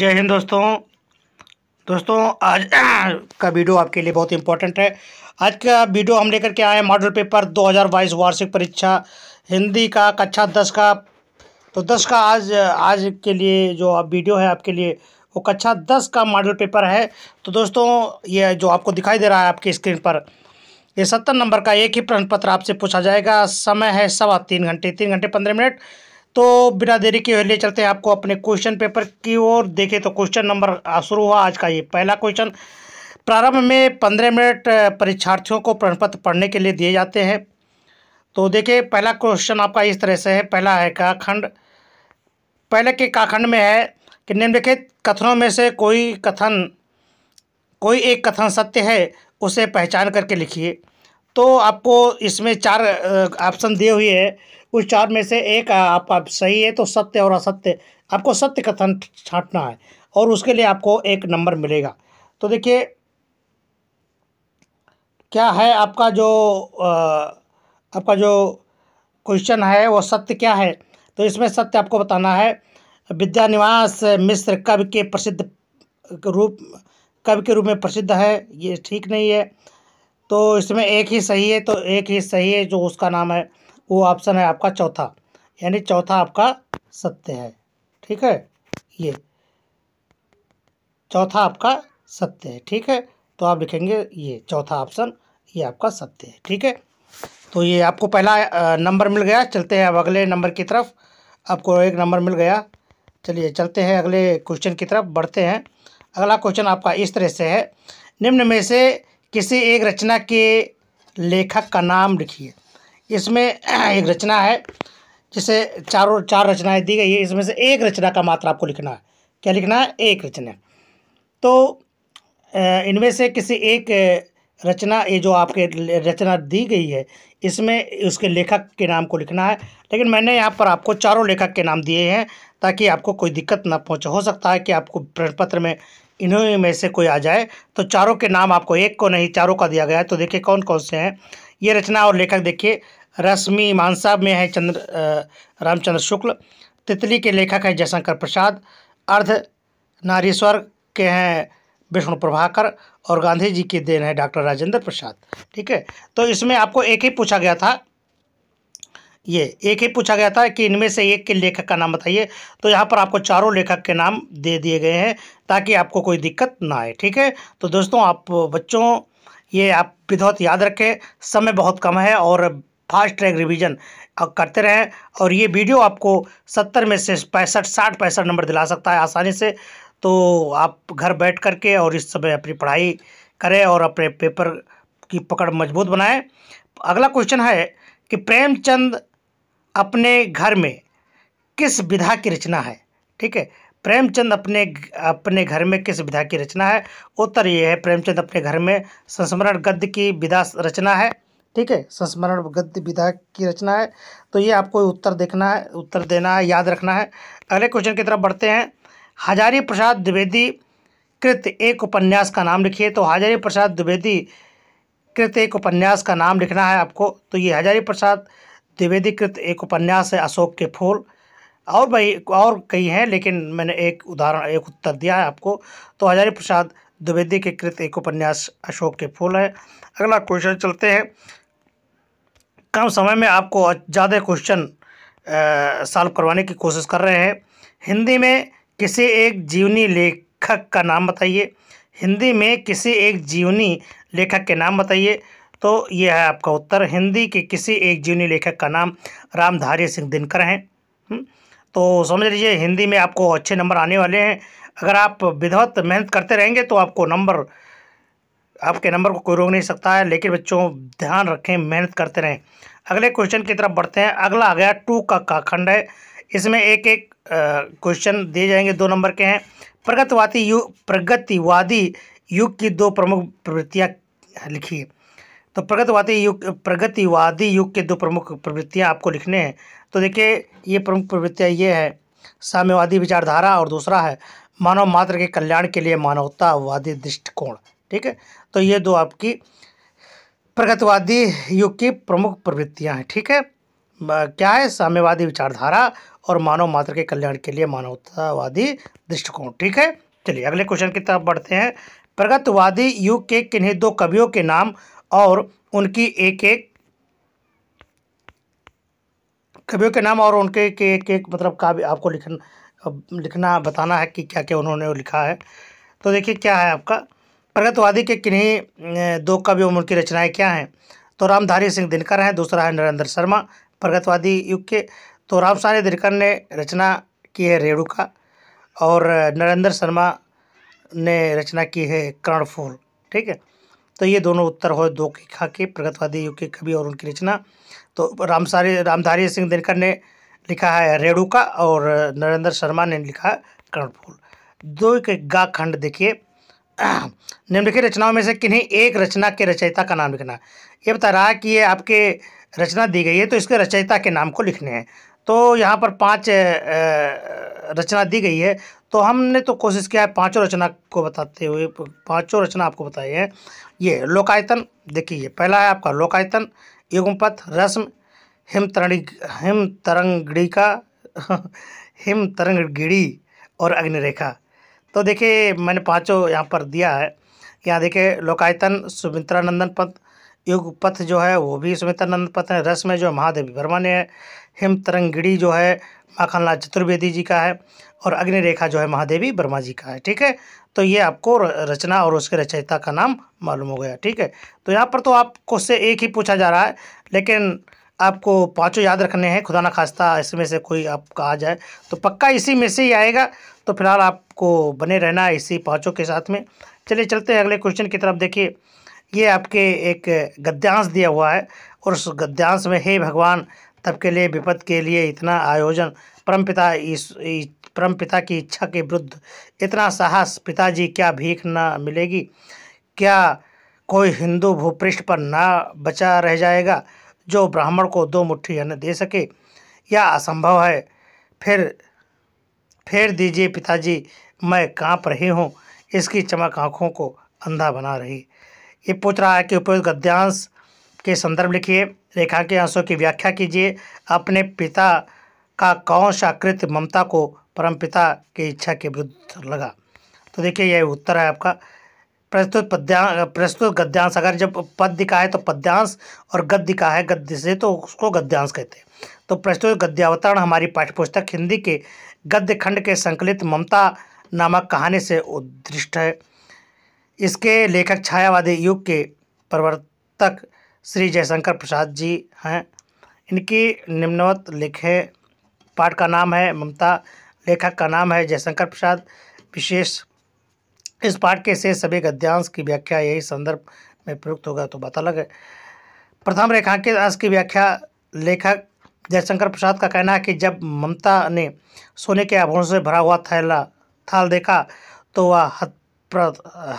जय हिंद दोस्तों दोस्तों आज का वीडियो आपके लिए बहुत इंपॉर्टेंट है आज का वीडियो हम लेकर के आए हैं मॉडल पेपर 2022 वार्षिक परीक्षा हिंदी का कक्षा दस का तो दस का आज आज के लिए जो आप वीडियो है आपके लिए वो कक्षा दस का मॉडल पेपर है तो दोस्तों ये जो आपको दिखाई दे रहा है आपकी स्क्रीन पर ये सत्तर नंबर का एक ही प्रश्न पत्र आपसे पूछा जाएगा समय है सवा तीन घंटे तीन घंटे पंद्रह मिनट तो बिना देरी के लिए चलते हैं आपको अपने क्वेश्चन पेपर की ओर देखें तो क्वेश्चन नंबर शुरू हुआ आज का ये पहला क्वेश्चन प्रारंभ में पंद्रह मिनट परीक्षार्थियों को प्रश्न पत्र पढ़ने के लिए दिए जाते हैं तो देखिए पहला क्वेश्चन आपका इस तरह से है पहला है का खंड पहले के काखंड में है कि निम्नलिखित कथनों में से कोई कथन कोई एक कथन सत्य है उसे पहचान करके लिखिए तो आपको इसमें चार ऑप्शन दिए हुए हैं उस चार में से एक आप, आप सही है तो सत्य और असत्य आपको सत्य कथन छाँटना है और उसके लिए आपको एक नंबर मिलेगा तो देखिए क्या है आपका जो आपका जो क्वेश्चन है वो सत्य क्या है तो इसमें सत्य आपको बताना है विद्यानिवास मिश्र कवि के प्रसिद्ध रूप कवि के रूप में प्रसिद्ध है ये ठीक नहीं है तो इसमें एक ही सही है तो एक ही सही है जो उसका नाम है वो ऑप्शन है आपका चौथा यानी चौथा आपका सत्य है ठीक है ये चौथा आपका सत्य है ठीक है तो आप लिखेंगे ये चौथा ऑप्शन ये आपका सत्य है ठीक है तो ये आपको पहला नंबर मिल गया चलते हैं अब अगले नंबर की तरफ आपको एक नंबर मिल गया चलिए चलते हैं अगले क्वेश्चन की तरफ बढ़ते हैं अगला क्वेश्चन आपका इस तरह से है निम्न में से किसी एक रचना के लेखक का नाम लिखिए इसमें एक रचना है जिसे चारों चार रचनाएं दी गई है इसमें से एक रचना का मात्र आपको लिखना है क्या लिखना है एक रचना तो इनमें से किसी एक रचना ये जो आपके रचना दी गई है इसमें उसके लेखक के नाम को लिखना है लेकिन मैंने यहाँ पर आपको चारों लेखक के नाम दिए हैं ताकि आपको कोई दिक्कत ना पहुँचे हो सकता है कि आपको प्रश्न पत्र में इन्हीं में से कोई आ जाए तो चारों के नाम आपको एक को नहीं चारों का दिया गया है तो देखिए कौन कौन से हैं ये रचना और लेखक देखिए रश्मि मानसा में है चंद्र रामचंद्र शुक्ल तितली के लेखक हैं जयशंकर प्रसाद अर्ध नारीश्वर के हैं विष्णु प्रभाकर और गांधी जी की देन है डॉक्टर राजेंद्र प्रसाद ठीक है तो इसमें आपको एक ही पूछा गया था ये एक ही पूछा गया था कि इनमें से एक के लेखक का नाम बताइए तो यहाँ पर आपको चारों लेखक के नाम दे दिए गए हैं ताकि आपको कोई दिक्कत ना आए ठीक है तो दोस्तों आप बच्चों ये आप विधौत याद रखें समय बहुत कम है और फास्ट ट्रैक रिवीजन करते रहें और ये वीडियो आपको सत्तर में से पैंसठ साठ पैंसठ नंबर दिला सकता है आसानी से तो आप घर बैठ कर के और इस समय अपनी पढ़ाई करें और अपने पेपर की पकड़ मजबूत बनाएं अगला क्वेश्चन है कि प्रेमचंद अपने घर में किस विधा की रचना है ठीक है प्रेमचंद अपने अपने घर में किस विधा की रचना है उत्तर ये है प्रेमचंद अपने घर में संस्मरण गद्य की विधा रचना है ठीक है संस्मरण गद्य विधायक की रचना है तो ये आपको उत्तर देखना है उत्तर देना है याद रखना है अगले क्वेश्चन की तरफ बढ़ते हैं हजारी प्रसाद द्विवेदी कृत एक उपन्यास का नाम लिखिए तो हजारी प्रसाद द्विवेदी कृत एक उपन्यास का नाम लिखना है आपको तो ये हजारी प्रसाद द्विवेदी कृत एक उपन्यास है अशोक के फूल और भाई और कई हैं लेकिन मैंने एक उदाहरण एक उत्तर दिया है आपको तो हजारी प्रसाद द्विवेदी के कृत एक उपन्यास अशोक के फूल है अगला क्वेश्चन चलते हैं कम समय में आपको ज़्यादा क्वेश्चन सॉल्व करवाने की कोशिश कर रहे हैं हिंदी में किसी एक जीवनी लेखक का नाम बताइए हिंदी में किसी एक जीवनी लेखक के नाम बताइए तो यह है आपका उत्तर हिंदी के किसी एक जीवनी लेखक का नाम रामधारी सिंह दिनकर हैं तो समझ लीजिए हिंदी में आपको अच्छे नंबर आने वाले हैं अगर आप विधवत मेहनत करते रहेंगे तो आपको नंबर आपके नंबर को कोई रोक नहीं सकता है लेकिन बच्चों ध्यान रखें मेहनत करते रहें अगले क्वेश्चन की तरफ बढ़ते हैं अगला आ गया टू का काखंड है इसमें एक एक क्वेश्चन दिए जाएंगे दो नंबर के हैं प्रगतिवादी युग प्रगतिवादी युग की दो प्रमुख प्रवृत्तियाँ लिखिए तो प्रगतिवादी युग प्रगतिवादी युग के दो प्रमुख प्रवृत्तियाँ आपको लिखने हैं तो देखिए ये प्रमुख प्रवृत्तियाँ ये है साम्यवादी विचारधारा और दूसरा है मानव मात्र के कल्याण के लिए मानवतावादी दृष्टिकोण ठीक है तो ये दो आपकी प्रगतिवादी युग की प्रमुख प्रवृत्तियाँ हैं ठीक है क्या है साम्यवादी विचारधारा और मानव मात्र के कल्याण के लिए मानवतावादी दृष्टिकोण ठीक है चलिए अगले क्वेश्चन की तरफ बढ़ते हैं प्रगतवादी युग के किन्हीं दो कवियों के नाम और उनकी एक एक कवियों के नाम और उनके एक एक, एक मतलब काव्य आपको लिखन लिखना बताना है कि क्या क्या उन्होंने लिखा है तो देखिए क्या है आपका प्रगतवादी के किन्हीं दो कवि उम्र की रचनाएं क्या हैं तो रामधारी सिंह दिनकर हैं दूसरा है नरेंद्र शर्मा प्रगतवादी युग के तो राम दिनकर ने रचना की है रेणुका और नरेंद्र शर्मा ने रचना की है कर्णफूल ठीक है तो ये दोनों उत्तर हो दो की खा के प्रगतवादी युग के कवि और उनकी रचना तो रामसारी रामधारी सिंह दिनकर ने लिखा है रेणुका और नरेंद्र शर्मा ने लिखा है कर्णफूल दो के गा खंड देखिए निम्नलिखित रचनाओं में से किन्हीं एक रचना के रचयिता का नाम लिखना ये बता रहा है कि ये आपके रचना दी गई है तो इसके रचयिता के नाम को लिखने हैं तो यहाँ पर पांच रचना दी गई है तो हमने तो कोशिश किया है पांचों रचना को बताते हुए पांचों रचना आपको बताई है ये लोकायतन देखिए पहला है आपका लोकायतन युगमपथ रस्म हिम तरणी हिम तरंगड़ी का हिम तरंगगिड़ी और अग्निरेखा तो देखिए मैंने पाँचों यहाँ पर दिया है यहाँ देखिए लोकायतन सुमित्रा नंदन पथ युग पथ जो है वो भी सुमित्रा नंदन पथ है रस में जो महादेवी वर्मा ने है हिम तरंगिड़ी जो है माखनलाल चतुर्वेदी जी का है और अग्नि रेखा जो है महादेवी वर्मा जी का है ठीक है तो ये आपको रचना और उसके रचयिता का नाम मालूम हो गया ठीक है तो यहाँ पर तो आपको से एक ही पूछा जा रहा है लेकिन आपको पाँचों याद रखने हैं खुदा ना खास्ता इसमें से कोई आपका आ जाए तो पक्का इसी में से ही आएगा तो फिलहाल आपको बने रहना है इसी पहुँचों के साथ में चलिए चलते हैं अगले क्वेश्चन की तरफ देखिए ये आपके एक गद्यांश दिया हुआ है और उस गद्यांश में हे भगवान तब के लिए विपद के लिए इतना आयोजन परम पिता इस, परम पिता की इच्छा के विरुद्ध इतना साहस पिताजी क्या भीख न मिलेगी क्या कोई हिंदू भूपृष्ठ पर ना बचा रह जाएगा जो ब्राह्मण को दो मुट्ठी अन्न दे सके या असंभव है फिर फेर दीजिए पिताजी मैं कांप रही हूँ इसकी चमक आँखों को अंधा बना रही ये पूछ रहा है कि उपयुक्त गद्यांश के संदर्भ लिखिए रेखा के आंसू की व्याख्या कीजिए अपने पिता का कौन सा कृत ममता को परमपिता की इच्छा के विरुद्ध लगा तो देखिए यह उत्तर है आपका प्रस्तुत पद्या प्रस्तुत गद्यांश अगर जब पद्य का है तो पद्यांश और गद्य का है गद्य से तो उसको गद्यांश कहते हैं तो प्रस्तुत गद्यावतरण हमारी पाठ्यपुस्तक हिंदी के गद्य खंड के संकलित ममता नामक कहानी से उद्दृष्ट है इसके लेखक छायावादी युग के प्रवर्तक श्री जयशंकर प्रसाद जी हैं इनकी निम्नवत लिखे पाठ का नाम है ममता लेखक का नाम है जयशंकर प्रसाद विशेष इस पाठ के से सभी गद्यांश की व्याख्या यही संदर्भ में प्रयुक्त होगा तो बता लगे प्रथम रेखांकित अंश की व्याख्या लेखक जयशंकर प्रसाद का कहना है कि जब ममता ने सोने के आभूषण से भरा हुआ थैला थाल देखा तो वह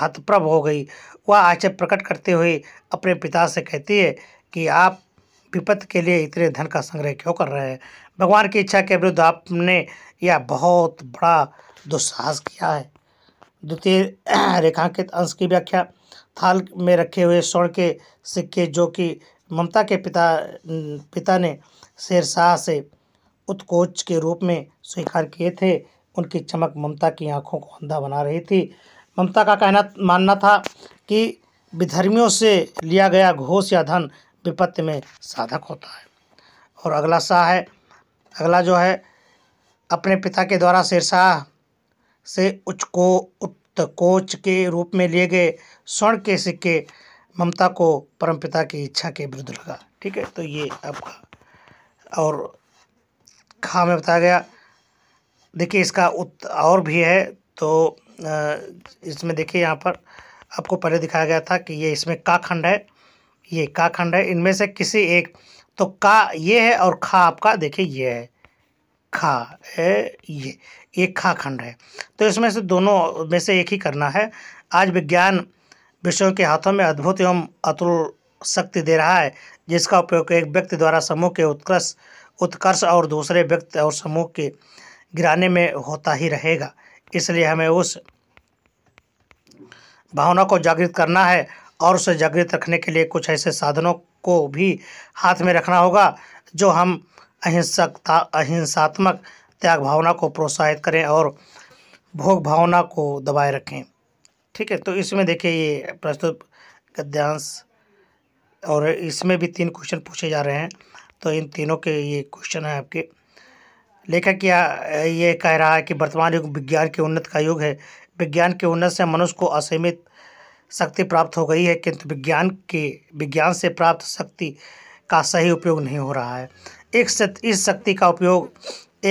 हतप्रभ हो गई वह आश्चर्य प्रकट करते हुए अपने पिता से कहती है कि आप विपत्त के लिए इतने धन का संग्रह क्यों कर रहे हैं भगवान की इच्छा के विरुद्ध आपने यह बहुत बड़ा दुस्साहस किया है द्वितीय रेखांकित अंश की व्याख्या थाल में रखे हुए स्वर्ण के सिक्के जो कि ममता के पिता पिता ने शेरशाह से उत्कोच के रूप में स्वीकार किए थे उनकी चमक ममता की आंखों को अंधा बना रही थी ममता का कहना मानना था कि विधर्मियों से लिया गया घोष या धन विपत्ति में साधक होता है और अगला शाह है अगला जो है अपने पिता के द्वारा शेरशाह से उचको उत्कोच के रूप में लिए गए स्वर्ण के सिक्के ममता को परमपिता की इच्छा के विरुद्ध लगा ठीक है तो ये आपका और खा में बताया गया देखिए इसका उत और भी है तो इसमें देखिए यहाँ पर आपको पहले दिखाया गया था कि ये इसमें का खंड है ये का खंड है इनमें से किसी एक तो का ये है और खा आपका देखिए ये है खा है ये ये खा खंड है तो इसमें से दोनों में से एक ही करना है आज विज्ञान विषयों के हाथों में अद्भुत एवं अतुल शक्ति दे रहा है जिसका उपयोग एक व्यक्ति द्वारा समूह के उत्कर्ष उत्कर्ष और दूसरे व्यक्ति और समूह के गिराने में होता ही रहेगा इसलिए हमें उस भावना को जागृत करना है और उसे जागृत रखने के लिए कुछ ऐसे साधनों को भी हाथ में रखना होगा जो हम अहिंसकता अहिंसात्मक त्याग भावना को प्रोत्साहित करें और भोग भावना को दबाए रखें ठीक है तो इसमें देखिए ये प्रस्तुत गद्यांश और इसमें भी तीन क्वेश्चन पूछे जा रहे हैं तो इन तीनों के ये क्वेश्चन हैं आपके लेखक क्या ये कह रहा है कि वर्तमान युग विज्ञान की उन्नत का युग है विज्ञान की उन्नत से मनुष्य को असीमित शक्ति प्राप्त हो गई है किंतु विज्ञान के विज्ञान से प्राप्त शक्ति का सही उपयोग नहीं हो रहा है एक इस शक्ति का उपयोग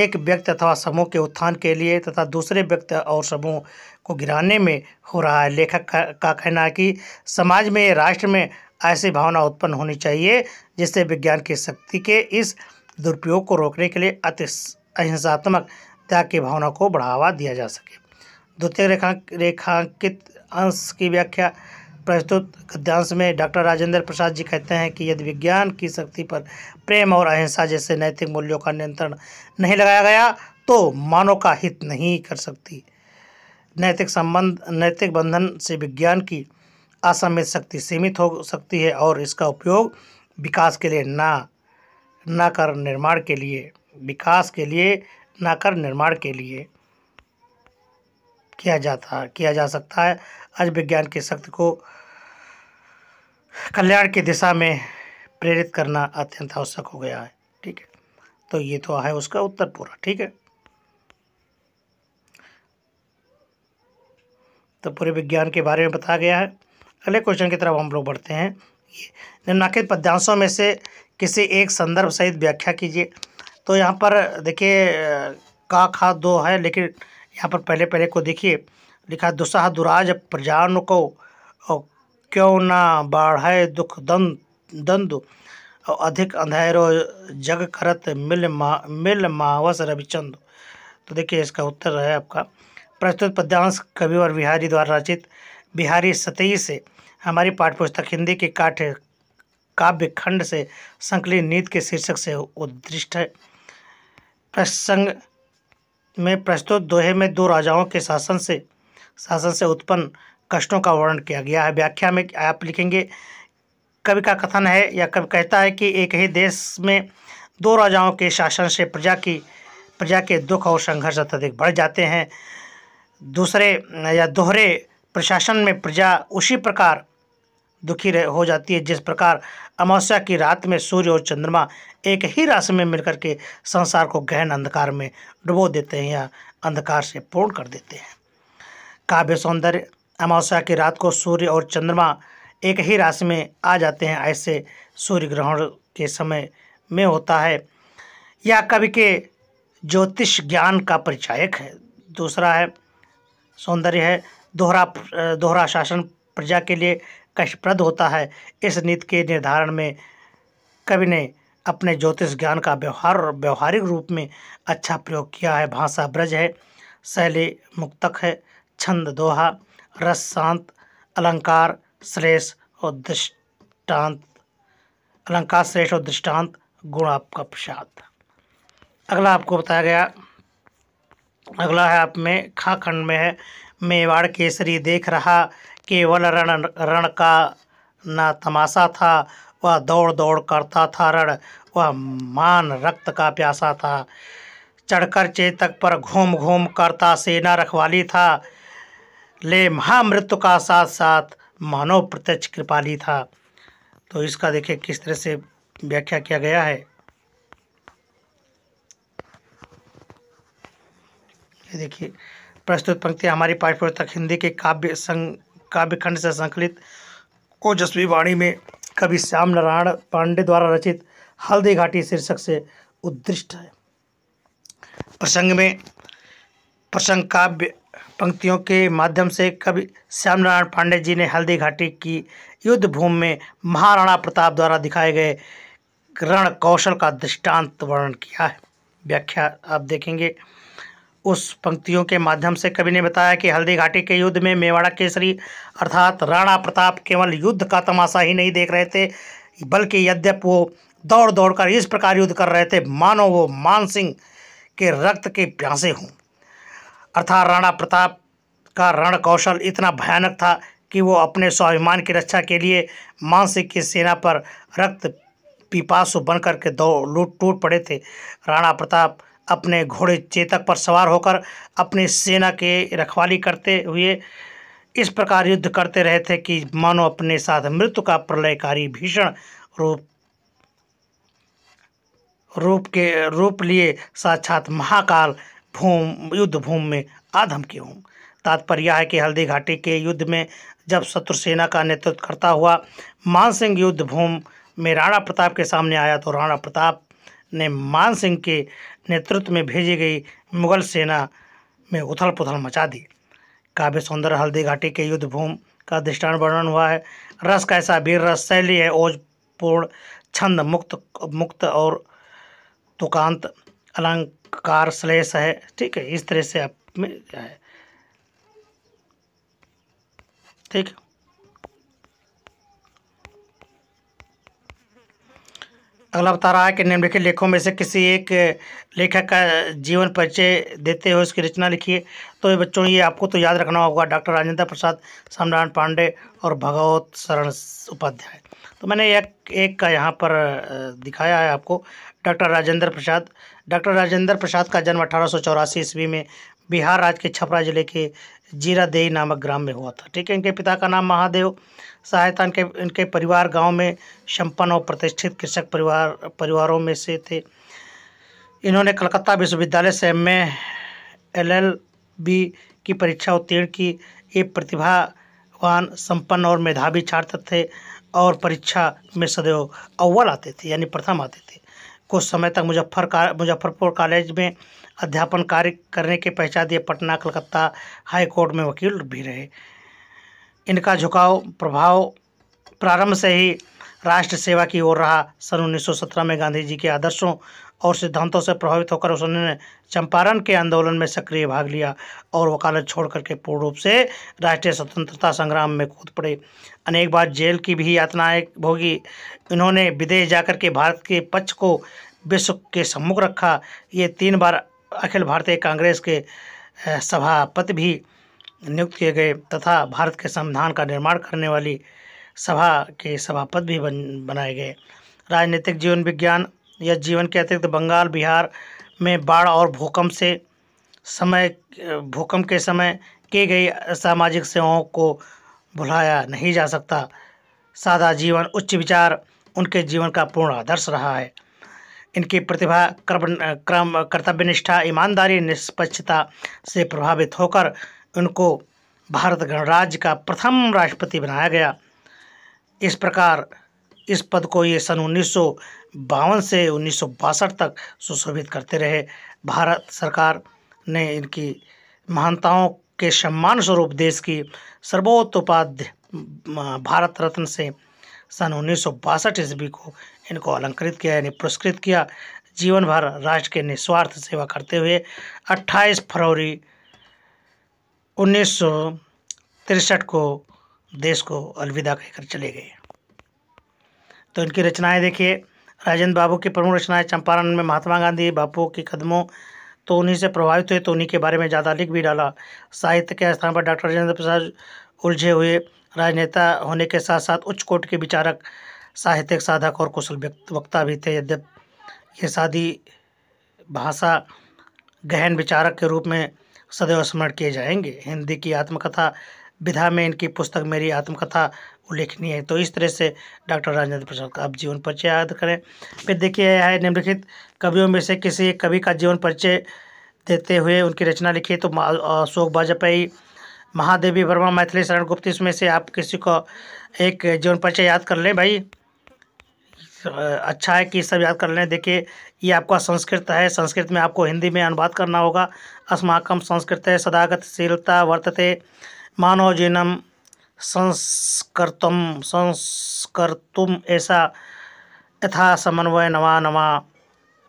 एक व्यक्ति अथवा समूह के उत्थान के लिए तथा दूसरे व्यक्ति और समूह को गिराने में हो रहा है लेखक का, का कहना है कि समाज में राष्ट्र में ऐसी भावना उत्पन्न होनी चाहिए जिससे विज्ञान की शक्ति के इस दुरुपयोग को रोकने के लिए अति अहिंसात्मक त्याग की भावना को बढ़ावा दिया जा सके द्वितीय रेखा रेखांकित अंश की व्याख्या प्रस्तुत गद्यांश में डॉक्टर राजेंद्र प्रसाद जी कहते हैं कि यदि विज्ञान की शक्ति पर प्रेम और अहिंसा जैसे नैतिक मूल्यों का नियंत्रण नहीं लगाया गया तो मानव का हित नहीं कर सकती नैतिक संबंध नैतिक बंधन से विज्ञान की असमित शक्ति सीमित हो सकती है और इसका उपयोग विकास के लिए ना ना कर निर्माण के लिए विकास के लिए ना कर निर्माण के लिए किया जाता किया जा सकता है आज विज्ञान की शक्ति को कल्याण की दिशा में प्रेरित करना अत्यंत आवश्यक हो गया है ठीक है तो ये तो है उसका उत्तर पूरा ठीक है तो पूरे विज्ञान के बारे में बताया गया है अगले क्वेश्चन की तरफ हम लोग बढ़ते हैं निम्नाखित पद्यांशों में से किसी एक संदर्भ सहित व्याख्या कीजिए तो यहाँ पर देखिए का खा दो है लेकिन यहाँ पर पहले पहले को देखिए लिखा दुसाह दुराज प्रजान को क्यों ना बाढ़ दुख दंद दंद और अधिक अंधेरो जग करत मिल मा मिल मावस रविचंद तो देखिए इसका उत्तर है आपका प्रस्तुत पद्यांश कवि और बिहारी द्वारा रचित बिहारी सतई से हमारी पाठ पुस्तक हिंदी के काठ काव्य खंड से संकलित नीति के शीर्षक से उद्दिष्ट प्रसंग में प्रस्तुत दोहे में दो राजाओं के शासन से शासन से उत्पन्न कष्टों का वर्णन किया गया है व्याख्या में आप लिखेंगे कवि का कथन है या कवि कहता है कि एक ही देश में दो राजाओं के शासन से प्रजा की प्रजा के दुख और संघर्ष अत्यधिक बढ़ जाते हैं दूसरे या दोहरे प्रशासन में प्रजा उसी प्रकार दुखी हो जाती है जिस प्रकार अमावस्या की रात में सूर्य और चंद्रमा एक ही राशि में मिलकर के संसार को गहन अंधकार में डुबो देते हैं या अंधकार से पूर्ण कर देते हैं काव्य सौंदर्य अमावस्या की रात को सूर्य और चंद्रमा एक ही राशि में आ जाते हैं ऐसे सूर्य ग्रहण के समय में होता है या कवि के ज्योतिष ज्ञान का परिचायक है दूसरा है सौंदर्य है दोहरा दोहरा शासन प्रजा के लिए कष्टप्रद होता है इस नीति के निर्धारण में कवि ने अपने ज्योतिष ज्ञान का व्यवहार और व्यवहारिक रूप में अच्छा प्रयोग किया है भाषा ब्रज है शैली मुक्तक है छंद दोहा रस शांत अलंकार श्रेष और दृष्टांत अलंकार श्रेष्ठ और दृष्टांत गुण आपका प्रसाद अगला आपको बताया गया अगला है आप में खाखंड में है मेवाड़ केसरी देख रहा केवल रण रण का ना तमाशा था वह दौड़ दौड़ करता था रण वह मान रक्त का प्यासा था चढ़कर चेतक पर घूम घूम करता सेना रखवाली था ले महामृत्यु का साथ साथ मानव प्रत्यक्ष कृपाली था तो इसका देखिए किस तरह से व्याख्या किया गया है देखिए प्रस्तुत पंक्ति हमारी पाठ पुस्तक हिंदी के काव्य संग काव्यखंड से संकलित ओजस्वी वाणी में कवि श्याम नारायण पांडे द्वारा रचित हल्दी घाटी शीर्षक से उद्दिष्ट है प्रसंग में प्रसंग काव्य पंक्तियों के माध्यम से कवि श्याम नारायण पांडे जी ने हल्दी घाटी की युद्ध भूमि में महाराणा प्रताप द्वारा दिखाए गए रण कौशल का दृष्टांत वर्णन किया है व्याख्या आप देखेंगे उस पंक्तियों के माध्यम से कवि ने बताया कि हल्दी घाटी के युद्ध में मेवाड़ा केसरी अर्थात राणा प्रताप केवल युद्ध का तमाशा ही नहीं देख रहे थे बल्कि यद्यप वो दौड़ दौड़ कर इस प्रकार युद्ध कर रहे थे मानो वो मान सिंह के रक्त के प्यासे हों अर्थात राणा प्रताप का रण कौशल इतना भयानक था कि वो अपने स्वाभिमान की रक्षा के लिए मान सिंह की सेना पर रक्त पिपासु बनकर के दौड़ लूट टूट पड़े थे राणा प्रताप अपने घोड़े चेतक पर सवार होकर अपनी सेना के रखवाली करते हुए इस प्रकार युद्ध करते रहे थे कि मानो अपने साथ मृत्यु का प्रलयकारी भीषण रूप रूप के रूप लिए साक्षात महाकाल भूम युद्ध भूमि में आधम के हों तात्पर्य है कि हल्दी घाटी के युद्ध में जब शत्रु सेना का नेतृत्व करता हुआ मान सिंह युद्ध भूमि में राणा प्रताप के सामने आया तो राणा प्रताप ने मान सिंह के नेतृत्व में भेजी गई मुगल सेना में उथल पुथल मचा दी काव्य सुंदर हल्दी घाटी के युद्ध भूमि का दृष्टान वर्णन हुआ है रस कैसा वीर रस शैली है ओजपूर्ण छंद मुक्त मुक्त और तुकांत अलंकार श्लेष है ठीक है इस तरह से आप में है ठीक अगला बता रहा है कि निम्नलिखित लेखों में से किसी एक लेखक का जीवन परिचय देते हुए उसकी रचना लिखिए तो ये बच्चों ये आपको तो याद रखना होगा डॉक्टर राजेंद्र प्रसाद सामनारायण पांडे और भगवत शरण उपाध्याय तो मैंने एक एक का यहाँ पर दिखाया है आपको डॉक्टर राजेंद्र प्रसाद डॉक्टर राजेंद्र प्रसाद का जन्म अठारह ईस्वी में बिहार राज्य के छपरा जिले के जीरादेई नामक ग्राम में हुआ था ठीक है इनके पिता का नाम महादेव सहायता इनके इनके परिवार गांव में संपन्न और प्रतिष्ठित कृषक परिवार परिवारों में से थे इन्होंने कलकत्ता विश्वविद्यालय से एम ए एल बी की परीक्षा उत्तीर्ण की ये प्रतिभावान संपन्न और मेधावी छात्र थे और परीक्षा में सदैव अव्वल आते थे यानी प्रथम आते थे कुछ समय तक मुजफ्फर का मुजफ्फरपुर कॉलेज में अध्यापन कार्य करने के पश्चात ये पटना कलकत्ता हाई कोर्ट में वकील भी रहे इनका झुकाव प्रभाव प्रारंभ से ही राष्ट्र सेवा की ओर रहा सन 1917 में गांधी जी के आदर्शों और सिद्धांतों से प्रभावित होकर उसने चंपारण के आंदोलन में सक्रिय भाग लिया और वकालत छोड़ करके पूर्ण रूप से राष्ट्रीय स्वतंत्रता संग्राम में कूद पड़े अनेक बार जेल की भी यातनाएं भोगी इन्होंने विदेश जाकर के भारत के पक्ष को विश्व के सम्मुख रखा ये तीन बार अखिल भारतीय कांग्रेस के सभापति भी नियुक्त किए गए तथा भारत के संविधान का निर्माण करने वाली सभा के सभापति भी बन, बनाए गए राजनीतिक जीवन विज्ञान या जीवन के अतिरिक्त बंगाल बिहार में बाढ़ और भूकंप से समय भूकंप के समय की गई सामाजिक सेवाओं को भुलाया नहीं जा सकता सादा जीवन उच्च विचार उनके जीवन का पूर्ण आदर्श रहा है इनकी प्रतिभा क्रम कर्म कर्तव्यनिष्ठा ईमानदारी निष्पक्षता से प्रभावित होकर उनको भारत गणराज्य का प्रथम राष्ट्रपति बनाया गया इस प्रकार इस पद को ये सन उन्नीस से उन्नीस तक सुशोभित करते रहे भारत सरकार ने इनकी महानताओं के सम्मान स्वरूप देश की सर्वोत्तोपाध्य भारत रत्न से सन उन्नीस ईस्वी को इनको अलंकृत किया यानी पुरस्कृत किया जीवन भर राष्ट्र के निस्वार्थ सेवा करते हुए 28 फरवरी उन्नीस सौ तिरसठ को देश को अलविदा कहकर चले गए तो इनकी रचनाएं देखिए राजेंद्र बाबू की प्रमुख रचनाएं चंपारण में महात्मा गांधी बापू के कदमों तो उन्हीं से प्रभावित हुए तो उन्हीं के बारे में ज़्यादा लिख भी डाला साहित्य के स्थान पर डॉक्टर राजेंद्र प्रसाद उलझे हुए राजनेता होने के साथ साथ उच्च कोट के विचारक साहित्यिक साधक और कुशल वक्ता भी थे यद्यप ये सादी भाषा गहन विचारक के रूप में सदैव स्मरण किए जाएंगे हिंदी की आत्मकथा विधा में इनकी पुस्तक मेरी आत्मकथा उल्लेखनीय है तो इस तरह से डॉक्टर राजेंद्र प्रसाद का आप जीवन परिचय याद करें फिर देखिए यह है निम्नलिखित कवियों में से किसी एक कवि का जीवन परिचय देते हुए उनकी रचना लिखी तो अशोक वाजपेयी महादेवी वर्मा मैथिली शरण गुप्त इसमें से आप किसी को एक जीवन परिचय याद कर लें भाई अच्छा है कि सब याद कर लें देखिए ये आपका संस्कृत है संस्कृत में आपको हिंदी में अनुवाद करना होगा अस्माकम संस्कृत है सदागतशीलता वर्तते मानव जीनम संस्कृतम संस्कृतम ऐसा यथा समन्वय नवा नवा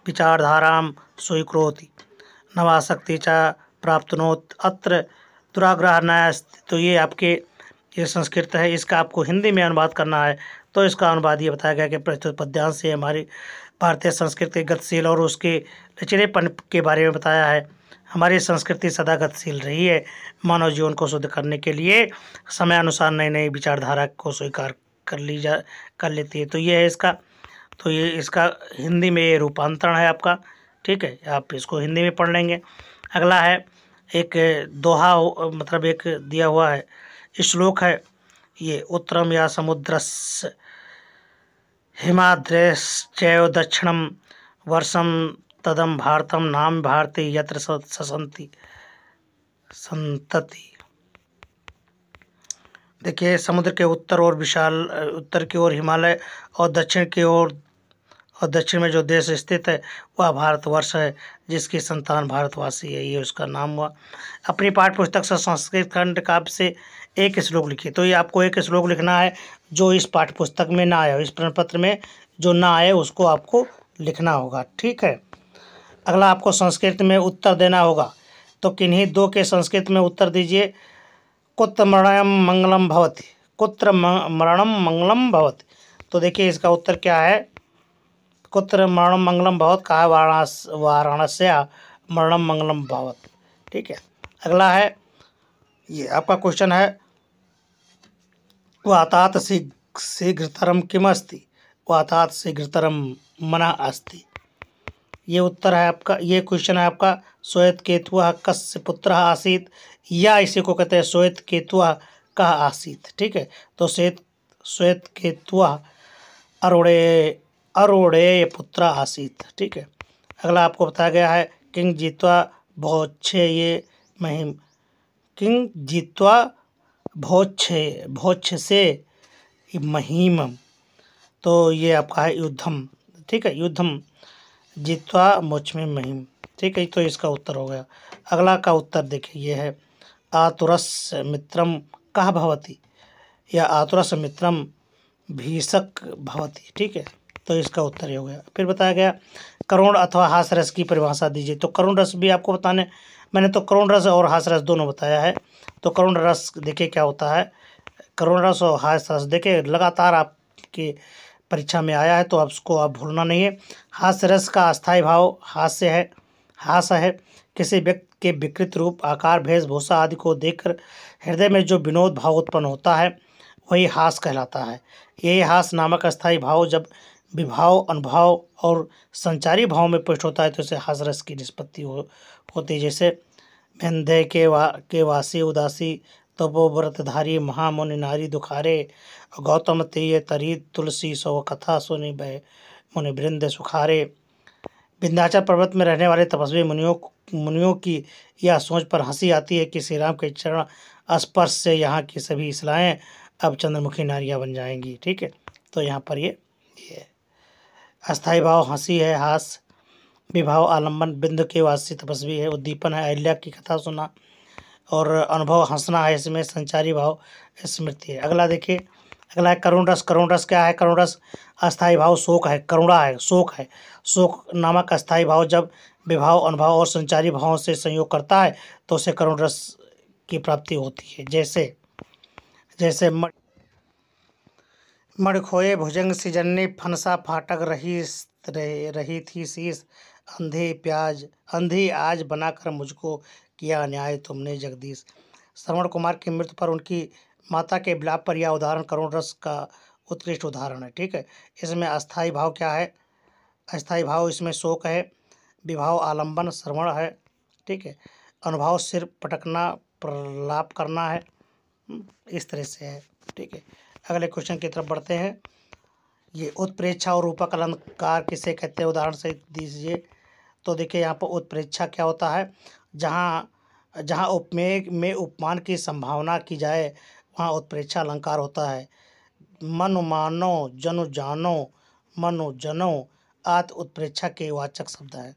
विचारधारा स्वीकृति नवा शक्ति प्राप्त नोत अत्र दुराग्रह न तो ये आपके ये संस्कृत है इसका आपको हिंदी में अनुवाद करना है तो इसका अनुवाद ये बताया गया कि प्रस्तुत पद्यांश से हमारी भारतीय संस्कृति गतिशील और उसके लचीलेपन के बारे में बताया है हमारी संस्कृति सदा गतिशील रही है मानव जीवन को शुद्ध करने के लिए समय अनुसार नई नई विचारधारा को स्वीकार कर ली जा कर लेती है तो ये है इसका तो ये इसका हिंदी में ये रूपांतरण है आपका ठीक है आप इसको हिंदी में पढ़ लेंगे अगला है एक दोहा मतलब एक दिया हुआ है श्लोक है ये उत्तरम या समुद्रस हिमाद्रेश्चैव दक्षिण वर्ष तदम भारत नाम भारती यत्र ससंति संतति देखिए समुद्र के उत्तर और विशाल उत्तर की ओर हिमालय और दक्षिण की ओर और दक्षिण में जो देश स्थित है वह भारतवर्ष है जिसकी संतान भारतवासी है ये उसका नाम हुआ अपनी पाठ पुस्तक से संस्कृत खंड काव्य से एक श्लोक लिखिए तो ये आपको एक श्लोक लिखना है जो इस पाठ पुस्तक में ना आया इस पत्र में जो ना आए उसको आपको लिखना होगा ठीक है अगला आपको संस्कृत में उत्तर देना होगा तो किन्हीं दो के संस्कृत में उत्तर दीजिए कुत्र मरणम मंगलम भवती कुत्र मरणम मंगलम भवती तो देखिए इसका उत्तर क्या है कुत्र मरण मंगलम भवत कहा वाराणस वाराणस्य मरण मंगलम भवत ठीक है अगला है ये आपका क्वेश्चन है वातात शीघ्र शीघ्रतरम किम अस्ति वातात शीघ्रतरम मना अस्ति ये उत्तर है आपका ये क्वेश्चन है आपका श्वेत केतुआ कस्य पुत्र आसीत या इसी को कहते हैं श्वेत केतुआ कह आसीत ठीक है तो श्वेत श्वेत केतुआ अरोड़े अरोड़े पुत्र आसित ठीक है अगला आपको बताया गया है किंग जीतवा भोच्छे ये महिम किंग जीतवा भोच्छे भोच्छ से महिम तो ये आपका है युद्धम ठीक है युद्धम जीतवा मोक्ष में महिम ठीक है तो इसका उत्तर हो गया अगला का उत्तर देखिए ये है आतुरस मित्रम कह भवती या आतुरस मित्रम भीषक भवती ठीक है तो इसका उत्तर ही हो गया फिर बताया गया करुण अथवा हास रस की परिभाषा दीजिए तो करुण रस भी आपको बताने मैंने तो करुण रस और हास रस दोनों बताया है तो करुण रस देखिए क्या होता है करुण रस और हास रस देखिए लगातार आपके परीक्षा में आया है तो आप उसको आप भूलना नहीं है हास्य रस का अस्थायी भाव हास्य है हास है किसी व्यक्ति के विकृत रूप आकार वेशभूषा आदि को देखकर हृदय में जो विनोद भाव उत्पन्न होता है वही हास कहलाता है ये हास नामक अस्थायी भाव जब विभाव अनुभाव और संचारी भाव में पुष्ट होता है तो इसे हास रस की निष्पत्ति हो, होती है जैसे भेंदे के वा के वासी उदासी तपोव्रतधारी तो महामुनि नारी दुखारे गौतम तेय तरी तुलसी सो कथा सुनि भय मुनि वृंद सुखारे विन्ध्याचल पर्वत में रहने वाले तपस्वी मुनियों मुनियों की यह सोच पर हंसी आती है कि श्री राम के चरण स्पर्श से यहाँ की सभी इसलाएँ अब चंद्रमुखी नारियाँ बन जाएंगी ठीक है तो यहाँ पर ये ये अस्थाई भाव हंसी है हास विभाव आलम्बन बिंदु के वासी तपस्वी है उद्दीपन है अहल्या की कथा सुना और अनुभव हंसना है इसमें संचारी भाव स्मृति है अगला देखिए अगला है करुण रस करुण रस क्या है करुण रस अस्थाई भाव शोक है करुणा है शोक है शोक नामक अस्थाई भाव जब विभाव अनुभव और संचारी भावों से संयोग करता है तो उसे करुण रस की प्राप्ति होती है जैसे जैसे मड़खोए भुजंग सिजन्नी फनसा फाटक रही रही थी शीस अंधे प्याज अंधी आज बनाकर मुझको किया अन्याय तुमने जगदीश श्रवण कुमार की मृत्यु पर उनकी माता के बिलाप पर यह उदाहरण करुण रस का उत्कृष्ट उदाहरण है ठीक है इसमें अस्थाई भाव क्या है अस्थाई भाव इसमें शोक है विभाव आलंबन श्रवण है ठीक है अनुभाव सिर पटकना प्रलाप करना है इस तरह से है ठीक है अगले क्वेश्चन की तरफ बढ़ते हैं ये उत्प्रेक्षा और रूपक अलंकार किसे कहते हैं उदाहरण से दीजिए तो देखिए यहाँ पर उत्प्रेक्षा क्या होता है जहाँ जहाँ उपमेय में उपमान की संभावना की जाए वहाँ उत्प्रेक्षा अलंकार होता है मनु मानो जनु जानो मनु जनो आत उत्प्रेक्षा के वाचक शब्द हैं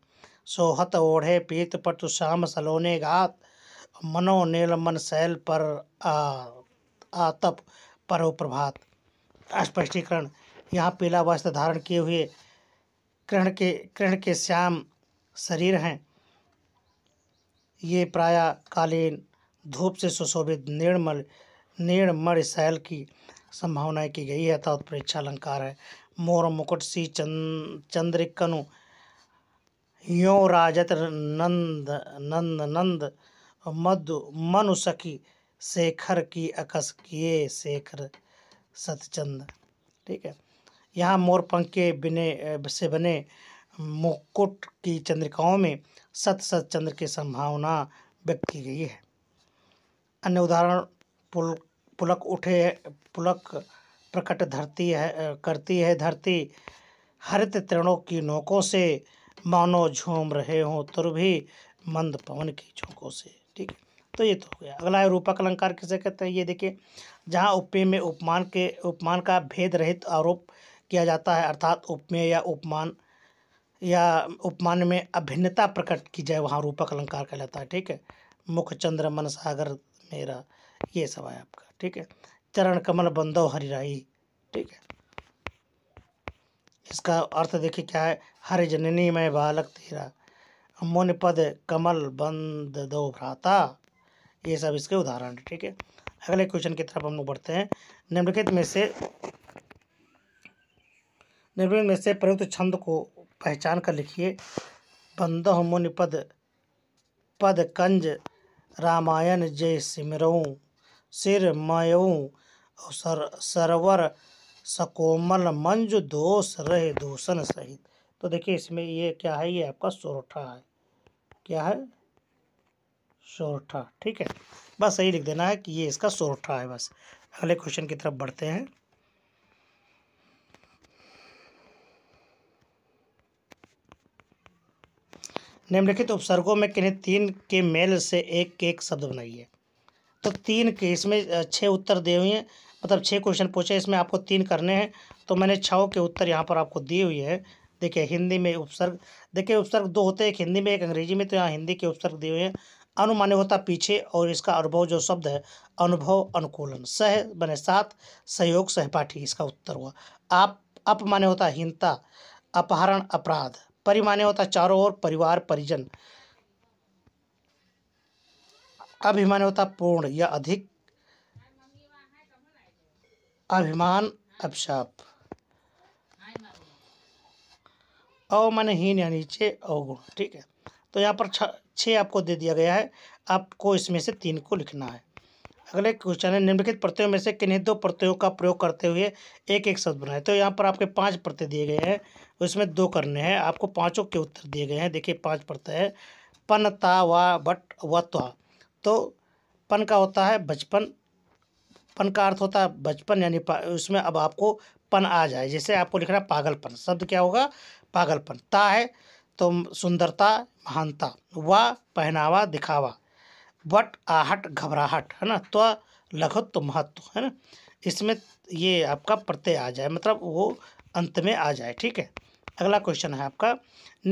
सोहत ओढ़े पीत पटु श्याम सलोने गात नीलमन शैल पर आ, आतप पर प्रभात स्पष्टीकरण यहाँ पीला वस्त्र धारण किए हुए कृण के कृण के श्याम शरीर हैं ये प्रायः कालीन धूप से सुशोभित निर्मल निर्मल शैल की संभावनाएं की गई है अर्थात परीक्षा अलंकार है मोर मुकुट सी चंद चंद्रिकनु यो राजत नंद नंद नंद मधु मनु सखी शेखर की अकस किए शेखर सतचंद ठीक है यहाँ मोरपंख के बिने से बने मुकुट की चंद्रिकाओं में सत सत चंद्र की संभावना व्यक्त की गई है अन्य उदाहरण पुल पुलक उठे पुलक प्रकट धरती है करती है धरती हरित तृणों की नोकों से मानो झूम रहे हों तुर भी मंद पवन की झोंकों से ठीक है तो ये तो हो गया अगला है रूपक अलंकार किसे कहते हैं ये देखिए जहाँ उपमेय में उपमान के उपमान का भेद रहित आरोप किया जाता है अर्थात उपमेय या उपमान या उपमान में अभिन्नता प्रकट की जाए वहाँ रूपक अलंकार कहलाता है ठीक है मुख चंद्र मन सागर मेरा ये सब है आपका ठीक है चरण कमल बंदो हरिराई ठीक है इसका अर्थ देखिए क्या है हर जननी बालक तेरा मुनिपद कमल बंद दो भ्राता ये सब इसके उदाहरण ठीक है अगले क्वेश्चन की तरफ हम लोग बढ़ते हैं निम्नलिखित में से निम्नलिखित में से प्रयुक्त छंद को पहचान कर लिखिए बंद मुनिपद पद कंज रामायण जय सिमरऊँ सिर मयऊँ सर सरवर सकोमल मंजु दोष रहे दूषण सहित तो देखिए इसमें ये क्या है ये आपका सोरठा है क्या है सोरठा ठीक है बस यही लिख देना है कि ये इसका सोरठा है बस अगले क्वेश्चन की तरफ बढ़ते हैं निम्नलिखित उपसर्गों में किन्हीं तीन के मेल से एक एक शब्द बनाइए तो तीन के इसमें छः उत्तर दिए हुए हैं मतलब छः क्वेश्चन पूछे इसमें आपको तीन करने हैं तो मैंने छः के उत्तर यहाँ पर आपको दिए हुए हैं देखिए हिंदी में उपसर्ग देखिए उपसर्ग दो होते हैं एक हिंदी में एक अंग्रेजी में तो यहाँ हिंदी के उपसर्ग दिए हुए हैं अनुमान्य होता पीछे और इसका अनुभव जो शब्द है अनुभव अनुकूलन सह बने साथ सहयोग सहपाठी इसका उत्तर हुआ आप अप माने होता हिंता अपहरण अपराध परिमाने होता चारों ओर परिवार परिजन अभिमान होता पूर्ण या अधिक अभिमान अभिशाप अव मन हीन या नीचे अवगुण ठीक है तो यहाँ पर छः आपको दे दिया गया है आपको इसमें से तीन को लिखना है अगले क्वेश्चन है निम्नलिखित प्रत्ययों में से किन्हीं दो प्रत्ययों का प्रयोग करते हुए एक एक शब्द बनाए तो यहाँ पर आपके पांच प्रत्यय दिए गए हैं उसमें दो करने हैं आपको पांचों के उत्तर दिए गए हैं देखिए पांच प्रत्यय है पन ता वा बट व त्वा तो पन का होता है बचपन पन का अर्थ होता है बचपन यानी उसमें अब आपको पन आ जाए जैसे आपको लिखना पागलपन शब्द क्या होगा पागलपन ता है तो सुंदरता महानता व पहनावा दिखावा वट आहट घबराहट है ना तो लघुत्व महत्व है ना इसमें ये आपका प्रत्यय आ जाए मतलब वो अंत में आ जाए ठीक है अगला क्वेश्चन है आपका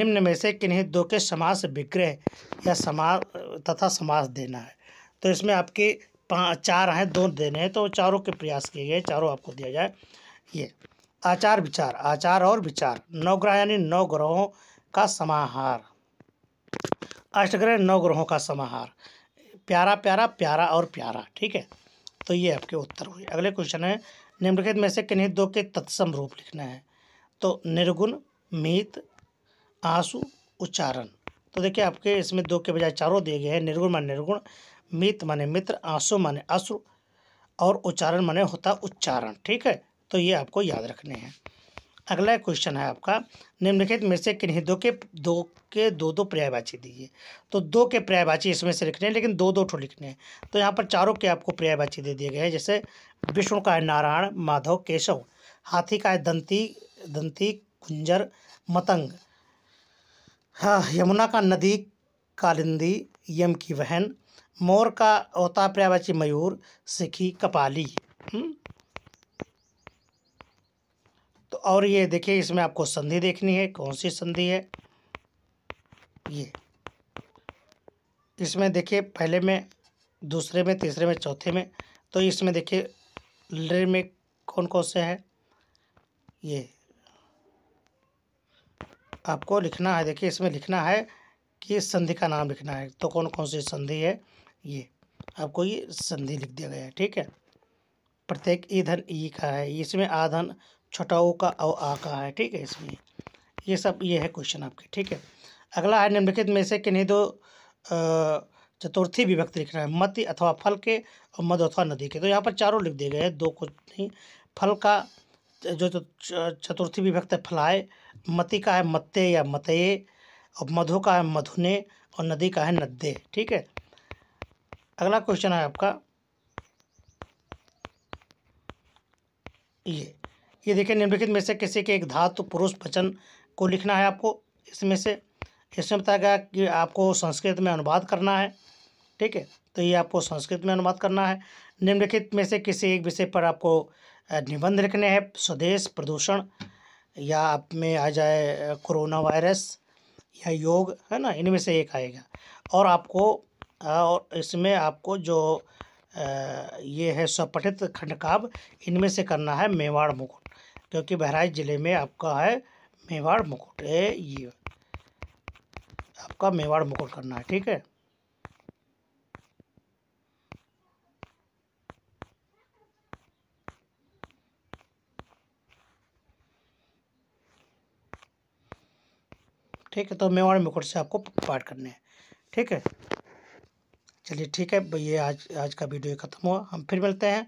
निम्न में से किन्हीं दो के समास विग्रह या समास तथा समास देना है तो इसमें आपके पाँच चार हैं दो देने हैं तो चारों के प्रयास किए गए चारों आपको दिया जाए ये आचार विचार आचार और विचार नवग्रह यानी नौ ग्रहों का समाहार अष्टग्रह नौ ग्रहों का समाहार प्यारा प्यारा प्यारा और प्यारा ठीक है तो ये आपके उत्तर हुए अगले क्वेश्चन है निम्नलिखित में से किन्हीं दो के तत्सम रूप लिखना है तो निर्गुण मीत आंसू उच्चारण तो देखिए आपके इसमें दो के बजाय चारों दिए गए हैं निर्गुण माने निर्गुण मित माने मित्र आंसू माने अश्रु और उच्चारण माने होता उच्चारण ठीक है तो ये आपको याद रखने हैं अगला क्वेश्चन है आपका निम्नलिखित में से किन्हीं दो के दो के दो दो पर्यायवाची दीजिए तो दो के पर्यायवाची इसमें से लिखने हैं लेकिन दो दो ठो लिखने हैं तो यहाँ पर चारों के आपको पर्यायवाची दे दिए गए हैं जैसे विष्णु का है नारायण माधव केशव हाथी का है दंती दंती कुंजर मतंग हाँ यमुना का नदी कालिंदी यम की बहन मोर का औता पर्यायवाची मयूर सिखी कपाली हुँ? हम्म? और ये देखिए इसमें आपको संधि देखनी है कौन सी संधि है ये इसमें देखिए पहले में दूसरे में तीसरे में चौथे में तो इसमें देखिए ले में कौन कौन से है ये आपको लिखना है देखिए इसमें लिखना है कि संधि का नाम लिखना है तो कौन कौन सी संधि है ये आपको ये संधि लिख दिया गया है ठीक है प्रत्येक ई धन ई का है इसमें आधन छोटाओ का औ आ का है ठीक है इसमें ये सब ये है क्वेश्चन आपके ठीक है अगला है निम्नलिखित में से किन्हीं दो चतुर्थी विभक्ति रहा है मत अथवा फल के और मद अथवा नदी के तो यहाँ पर चारों लिख दिए गए हैं दो कुछ नहीं फल का जो चतुर्थी विभक्त है फलाए मति का है मत्ते या मतये और मधु का है मधुने और नदी का है नदे ठीक है अगला क्वेश्चन है आपका ये ये देखिए निम्नलिखित में से किसी के एक धातु पुरुष वचन को लिखना है आपको इसमें से इसमें बताया गया कि आपको संस्कृत में अनुवाद करना है ठीक है तो ये आपको संस्कृत में अनुवाद करना है निम्नलिखित में से किसी एक विषय पर आपको निबंध लिखने हैं स्वदेश प्रदूषण या आप में आ जाए कोरोना वायरस या योग है ना इनमें से एक आएगा और आपको और इसमें आपको जो ये है स्वपठित खंडकाव इनमें से करना है मेवाड़ मुकुट क्योंकि बहराइच ज़िले में आपका है मेवाड़ मुकुट ये आपका मेवाड़ मुकुट करना है ठीक है ठीक है तो मेवाड़ मुकुट से आपको पाठ करने हैं ठीक है चलिए ठीक है ये आज आज का वीडियो ख़त्म हुआ हम फिर मिलते हैं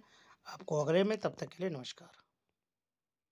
आपको अगले में तब तक के लिए नमस्कार